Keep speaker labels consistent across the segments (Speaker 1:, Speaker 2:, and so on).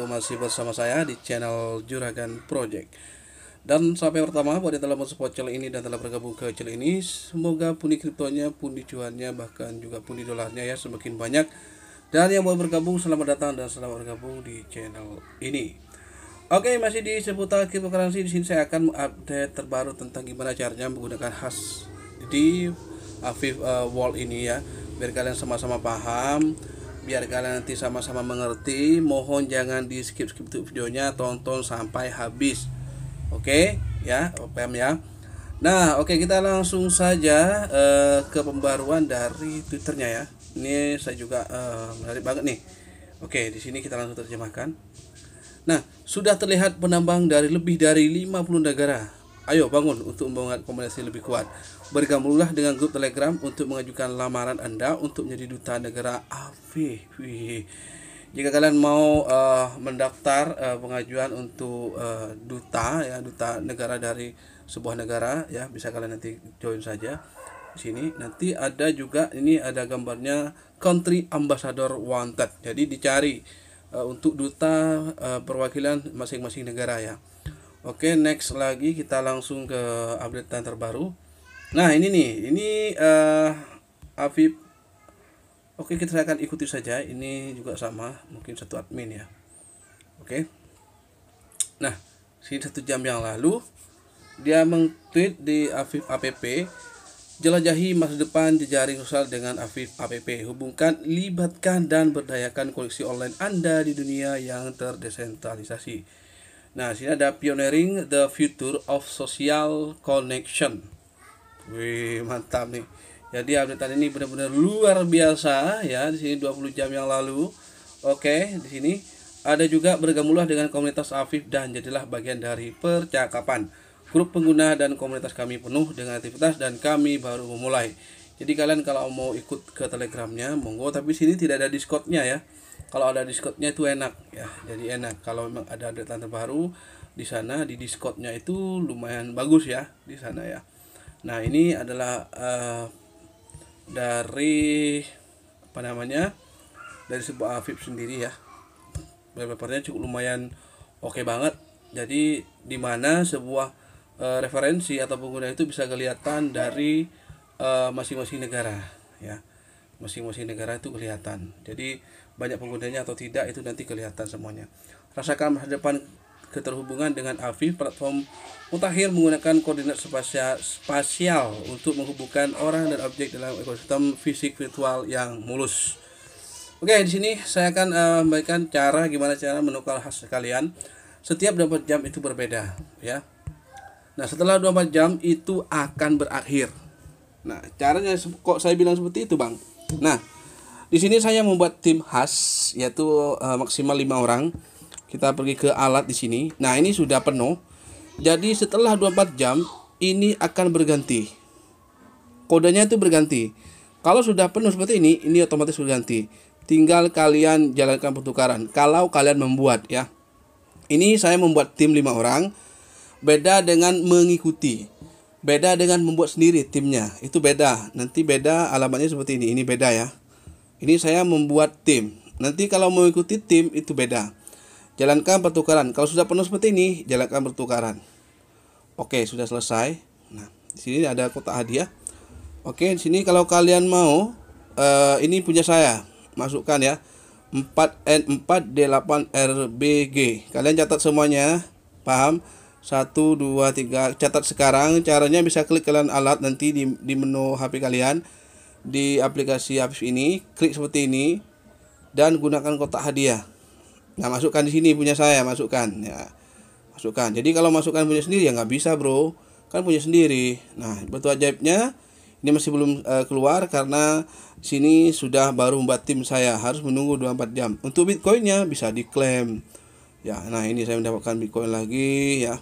Speaker 1: wabarakatuh Masih bersama saya di channel Juragan Project Dan sampai pertama buat yang telah masuk channel ini dan telah bergabung ke channel ini Semoga pundi kriptonya, pundi cuannya, bahkan juga pundi dolarnya ya semakin banyak Dan yang mau bergabung selamat datang dan selamat bergabung di channel ini Oke masih di seputar cryptocurrency di sini saya akan update terbaru tentang gimana caranya menggunakan khas di Afif uh, eh, Wall ini ya biar kalian sama-sama paham biar kalian nanti sama-sama mengerti mohon jangan di skip skip tuh videonya tonton sampai habis oke okay? ya opm ya nah oke okay, kita langsung saja uh, ke pembaruan dari twitternya ya ini saya juga uh, menarik banget nih oke okay, di sini kita langsung terjemahkan nah sudah terlihat penambang dari lebih dari 50 negara Ayo bangun untuk membangun komunikasi lebih kuat. Bergabunglah dengan grup Telegram untuk mengajukan lamaran Anda untuk menjadi duta negara AV. Jika kalian mau uh, mendaftar uh, pengajuan untuk uh, duta ya duta negara dari sebuah negara ya bisa kalian nanti join saja di sini. Nanti ada juga ini ada gambarnya Country Ambassador Wanted. Jadi dicari uh, untuk duta uh, perwakilan masing-masing negara ya. Oke, okay, next lagi kita langsung ke update terbaru. Nah, ini nih, ini uh, Afif. Oke, okay, kita akan ikuti saja. Ini juga sama, mungkin satu admin ya. Oke. Okay. Nah, sini satu jam yang lalu dia mengtweet di Afif APP jelajahi masa depan jejaring sosial dengan Afif APP. Hubungkan, libatkan dan berdayakan koleksi online Anda di dunia yang terdesentralisasi Nah, sini ada pioneering the future of social connection. Wih, mantap nih. Jadi updatean ini benar-benar luar biasa ya. Di sini 20 jam yang lalu. Oke, di sini ada juga bergamulah dengan komunitas Afif dan jadilah bagian dari percakapan. Grup pengguna dan komunitas kami penuh dengan aktivitas dan kami baru memulai. Jadi kalian kalau mau ikut ke Telegramnya monggo tapi sini tidak ada Discordnya ya kalau ada diskotnya itu enak ya jadi enak kalau memang ada update terbaru di sana di diskotnya itu lumayan bagus ya di sana ya nah ini adalah uh, dari apa namanya dari sebuah afib sendiri ya papernya cukup lumayan oke okay banget jadi di mana sebuah uh, referensi atau pengguna itu bisa kelihatan dari eh, masing-masing uh, negara ya masing-masing negara itu kelihatan. Jadi banyak penggunanya atau tidak itu nanti kelihatan semuanya. Rasakan masa depan keterhubungan dengan AVI platform mutakhir menggunakan koordinat spasial, spasial untuk menghubungkan orang dan objek dalam ekosistem fisik virtual yang mulus. Oke, di sini saya akan uh, memberikan cara gimana cara menukar khas kalian. Setiap 24 jam itu berbeda, ya. Nah, setelah 24 jam itu akan berakhir. Nah, caranya kok saya bilang seperti itu, Bang? Nah, di sini saya membuat tim khas yaitu uh, maksimal lima orang. Kita pergi ke alat di sini. Nah, ini sudah penuh. Jadi setelah 24 jam ini akan berganti. Kodenya itu berganti. Kalau sudah penuh seperti ini, ini otomatis berganti. Tinggal kalian jalankan pertukaran kalau kalian membuat ya. Ini saya membuat tim lima orang beda dengan mengikuti. Beda dengan membuat sendiri timnya, itu beda. Nanti beda alamatnya seperti ini, ini beda ya. Ini saya membuat tim. Nanti kalau mengikuti tim itu beda. Jalankan pertukaran. Kalau sudah penuh seperti ini, jalankan pertukaran. Oke, sudah selesai. Nah, di sini ada kotak hadiah. Oke, di sini kalau kalian mau uh, ini punya saya. Masukkan ya. 4N4D8RBG. Kalian catat semuanya. Paham? satu dua tiga catat sekarang caranya bisa klik kalian alat nanti di, di menu HP kalian di aplikasi apps ini klik seperti ini dan gunakan kotak hadiah nah masukkan di sini punya saya masukkan ya masukkan jadi kalau masukkan punya sendiri ya nggak bisa bro kan punya sendiri nah batu ajaibnya ini masih belum uh, keluar karena sini sudah baru membuat tim saya harus menunggu 24 jam untuk bitcoinnya bisa diklaim ya nah ini saya mendapatkan bitcoin lagi ya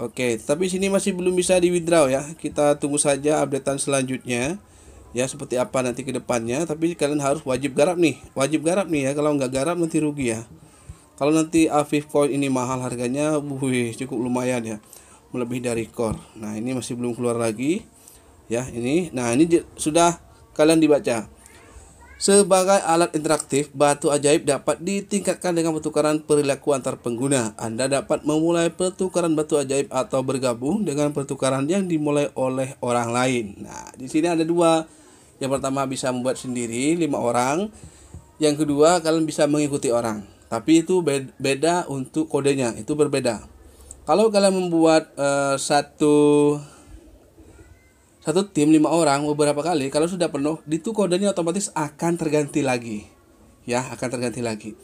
Speaker 1: Oke, tapi sini masih belum bisa di withdraw ya. Kita tunggu saja updatean selanjutnya ya seperti apa nanti ke depannya tapi kalian harus wajib garap nih wajib garap nih ya kalau nggak garap nanti rugi ya kalau nanti Afif coin ini mahal harganya wih cukup lumayan ya melebihi dari core nah ini masih belum keluar lagi ya ini nah ini sudah kalian dibaca sebagai alat interaktif, batu ajaib dapat ditingkatkan dengan pertukaran perilaku antar pengguna. Anda dapat memulai pertukaran batu ajaib atau bergabung dengan pertukaran yang dimulai oleh orang lain. Nah, di sini ada dua. Yang pertama bisa membuat sendiri lima orang. Yang kedua kalian bisa mengikuti orang. Tapi itu beda untuk kodenya, itu berbeda. Kalau kalian membuat uh, satu satu tim lima orang beberapa kali kalau sudah penuh itu kodenya otomatis akan terganti lagi ya akan terganti lagi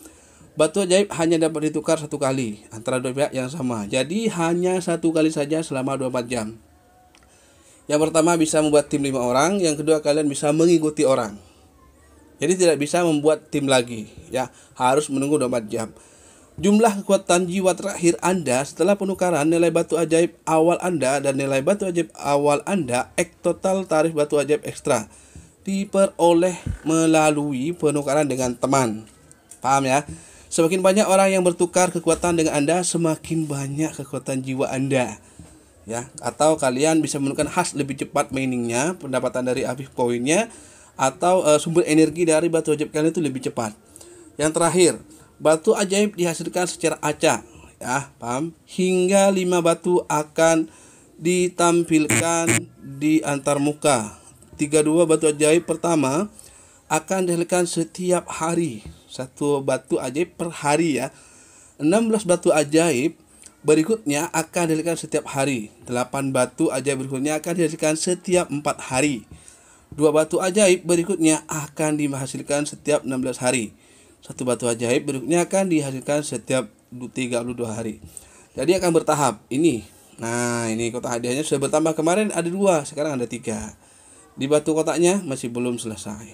Speaker 1: batu ajaib hanya dapat ditukar satu kali antara dua pihak yang sama jadi hanya satu kali saja selama 24 jam yang pertama bisa membuat tim lima orang yang kedua kalian bisa mengikuti orang jadi tidak bisa membuat tim lagi ya harus menunggu 24 jam jumlah kekuatan jiwa terakhir Anda setelah penukaran nilai batu ajaib awal Anda dan nilai batu ajaib awal Anda ek total tarif batu ajaib ekstra diperoleh melalui penukaran dengan teman. Paham ya? Semakin banyak orang yang bertukar kekuatan dengan Anda, semakin banyak kekuatan jiwa Anda. Ya, atau kalian bisa menemukan khas lebih cepat miningnya, pendapatan dari Afif poinnya atau uh, sumber energi dari batu ajaib kalian itu lebih cepat. Yang terakhir, batu ajaib dihasilkan secara acak ya paham hingga lima batu akan ditampilkan di antar muka dua batu ajaib pertama akan dihasilkan setiap hari satu batu ajaib per hari ya belas batu ajaib berikutnya akan dihasilkan setiap hari Delapan batu ajaib berikutnya akan dihasilkan setiap empat hari dua batu ajaib berikutnya akan dihasilkan setiap enam belas hari satu batu ajaib berikutnya akan dihasilkan setiap 32 hari jadi akan bertahap ini nah ini kotak hadiahnya sudah bertambah kemarin ada dua sekarang ada tiga di batu kotaknya masih belum selesai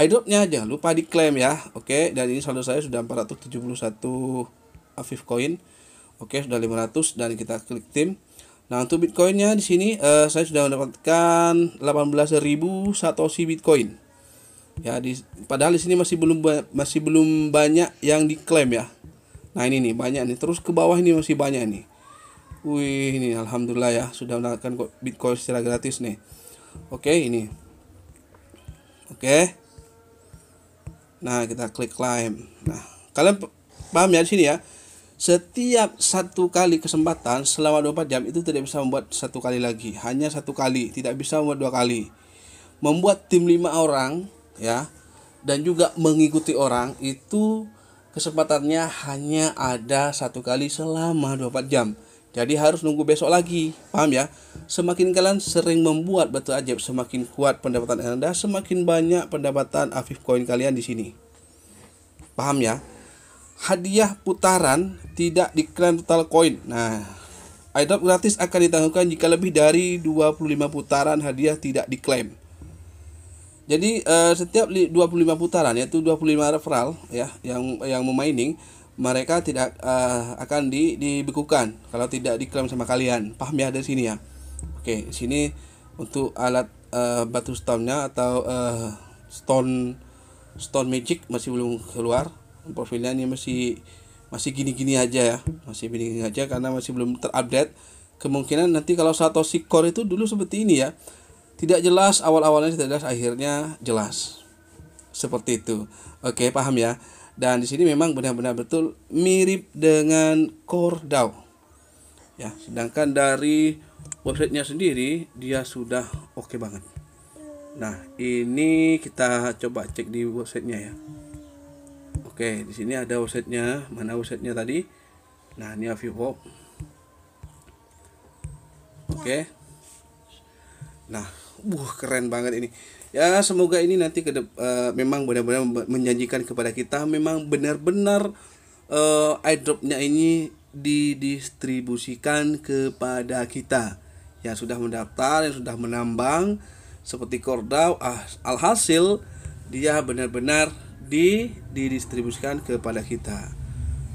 Speaker 1: idropnya jangan lupa diklaim ya oke dan ini saldo saya sudah 471 Afif coin oke sudah 500 dan kita klik tim nah untuk bitcoinnya di sini eh, saya sudah mendapatkan 18.000 satoshi bitcoin ya di padahal di sini masih belum masih belum banyak yang diklaim ya nah ini nih banyak nih terus ke bawah ini masih banyak nih wih ini alhamdulillah ya sudah mendapatkan bitcoin secara gratis nih oke ini oke nah kita klik claim nah kalian paham ya di sini ya setiap satu kali kesempatan selama 24 jam itu tidak bisa membuat satu kali lagi hanya satu kali tidak bisa membuat dua kali membuat tim lima orang ya dan juga mengikuti orang itu kesempatannya hanya ada satu kali selama 24 jam. Jadi harus nunggu besok lagi, paham ya? Semakin kalian sering membuat batu ajaib, semakin kuat pendapatan Anda, semakin banyak pendapatan Afif koin kalian di sini. Paham ya? Hadiah putaran tidak diklaim total koin. Nah, airdrop gratis akan ditangguhkan jika lebih dari 25 putaran hadiah tidak diklaim. Jadi uh, setiap 25 putaran yaitu 25 referral ya yang yang memining mereka tidak uh, akan di, dibekukan kalau tidak diklaim sama kalian. Paham ya dari sini ya. Oke, sini untuk alat uh, batu stone-nya atau uh, stone stone magic masih belum keluar. Profilnya ini masih masih gini-gini aja ya. Masih gini-gini aja karena masih belum terupdate. Kemungkinan nanti kalau Satoshi Core itu dulu seperti ini ya tidak jelas awal-awalnya tidak jelas akhirnya jelas seperti itu oke paham ya dan di sini memang benar-benar betul mirip dengan dao ya sedangkan dari websitenya sendiri dia sudah oke banget nah ini kita coba cek di websitenya ya oke di sini ada websitenya mana websitenya tadi nah ini Avipop oke nah Wuh, keren banget ini. Ya, semoga ini nanti ke uh, memang benar-benar menjanjikan kepada kita memang benar-benar uh, eh, airdropnya ini didistribusikan kepada kita yang sudah mendaftar, yang sudah menambang seperti Kordau. Ah, alhasil dia benar-benar di didistribusikan kepada kita.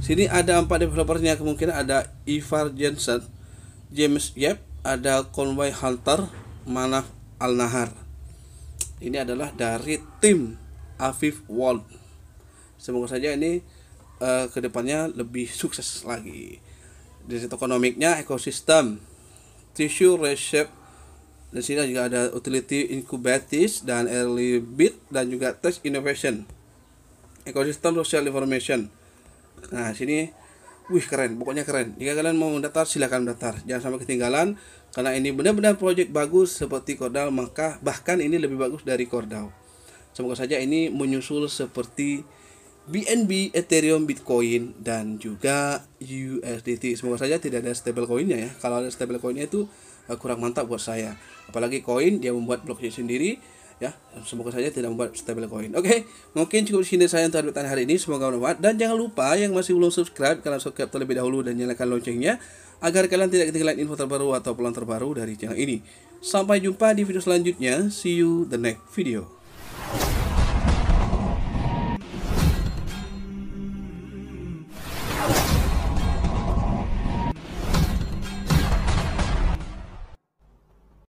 Speaker 1: Sini ada empat developernya kemungkinan ada Ivar Jensen, James Yap, ada Conway Halter, Manaf Al-Nahar. Ini adalah dari tim Afif Wald. Semoga saja ini uh, eh, kedepannya lebih sukses lagi. Di situ ekonomiknya ekosistem tissue reshape dan sini juga ada utility incubatis dan early bit dan juga test innovation ekosistem social information nah sini Wih keren, pokoknya keren. Jika kalian mau mendaftar silahkan mendaftar. Jangan sampai ketinggalan karena ini benar-benar project bagus seperti Cordal maka bahkan ini lebih bagus dari Cordal. Semoga saja ini menyusul seperti BNB, Ethereum, Bitcoin dan juga USDT. Semoga saja tidak ada stablecoinnya ya. Kalau ada stablecoinnya itu eh, kurang mantap buat saya. Apalagi koin dia membuat blockchain sendiri ya semoga saja tidak membuat stablecoin oke okay? mungkin cukup sini saya untuk update hari ini semoga bermanfaat dan jangan lupa yang masih belum subscribe kalian subscribe terlebih dahulu dan nyalakan loncengnya agar kalian tidak ketinggalan info terbaru atau pelan terbaru dari channel ini sampai jumpa di video selanjutnya see you the next video